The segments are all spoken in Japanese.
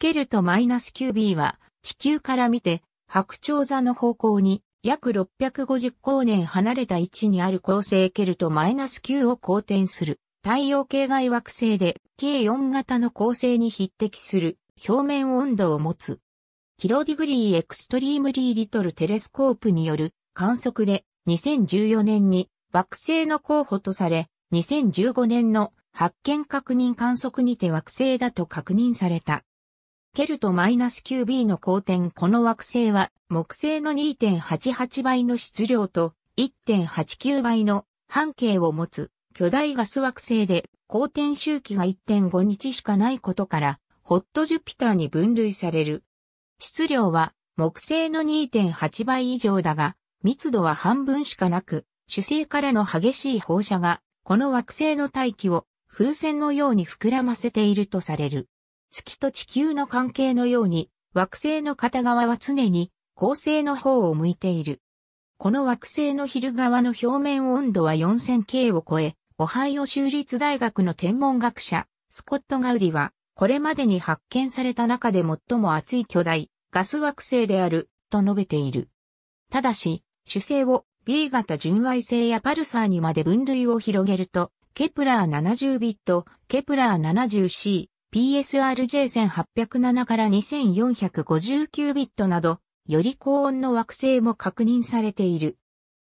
ケルト -9b は地球から見て白鳥座の方向に約650光年離れた位置にある恒星ケルト -9 を公転する太陽系外惑星で計4型の恒星に匹敵する表面温度を持つ。キロディグリーエクストリームリーリトルテレスコープによる観測で2014年に惑星の候補とされ2015年の発見確認観測にて惑星だと確認された。ケルト -9b の光点この惑星は木星の2.88倍の質量と1.89倍の半径を持つ巨大ガス惑星で光点周期が1.5日しかないことからホットジュピターに分類される。質量は木星の2.8倍以上だが密度は半分しかなく主星からの激しい放射がこの惑星の大気を風船のように膨らませているとされる。月と地球の関係のように、惑星の片側は常に恒星の方を向いている。この惑星の昼側の表面温度は 4000K を超え、オハイオ州立大学の天文学者、スコット・ガウディは、これまでに発見された中で最も熱い巨大、ガス惑星である、と述べている。ただし、主星を B 型純矮星やパルサーにまで分類を広げると、ケプラー70ビット、ケプラー 70C、PSRJ1807 から2459ビットなど、より高温の惑星も確認されている。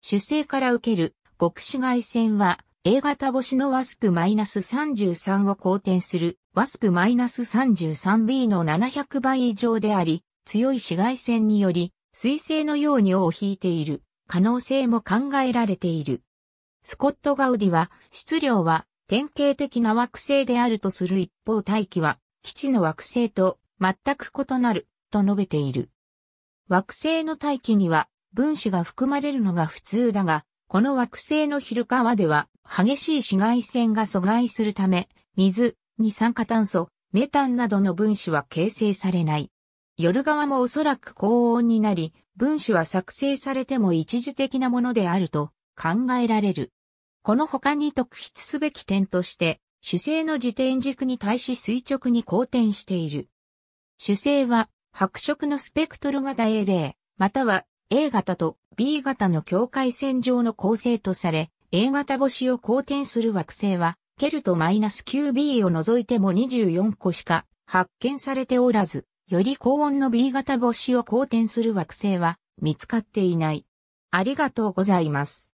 主星から受ける極紫外線は A 型星のワスプ -33 を好転するワスプ -33b の700倍以上であり、強い紫外線により水星のように尾を引いている可能性も考えられている。スコット・ガウディは質量は典型的な惑星であるとする一方大気は基地の惑星と全く異なると述べている。惑星の大気には分子が含まれるのが普通だが、この惑星の昼川では激しい紫外線が阻害するため、水、二酸化炭素、メタンなどの分子は形成されない。夜側もおそらく高温になり、分子は作成されても一時的なものであると考えられる。この他に特筆すべき点として、主星の自転軸に対し垂直に交転している。主星は、白色のスペクトル型 A 例、または A 型と B 型の境界線上の構成とされ、A 型星を公転する惑星は、ケルト -9b を除いても24個しか発見されておらず、より高温の B 型星を公転する惑星は見つかっていない。ありがとうございます。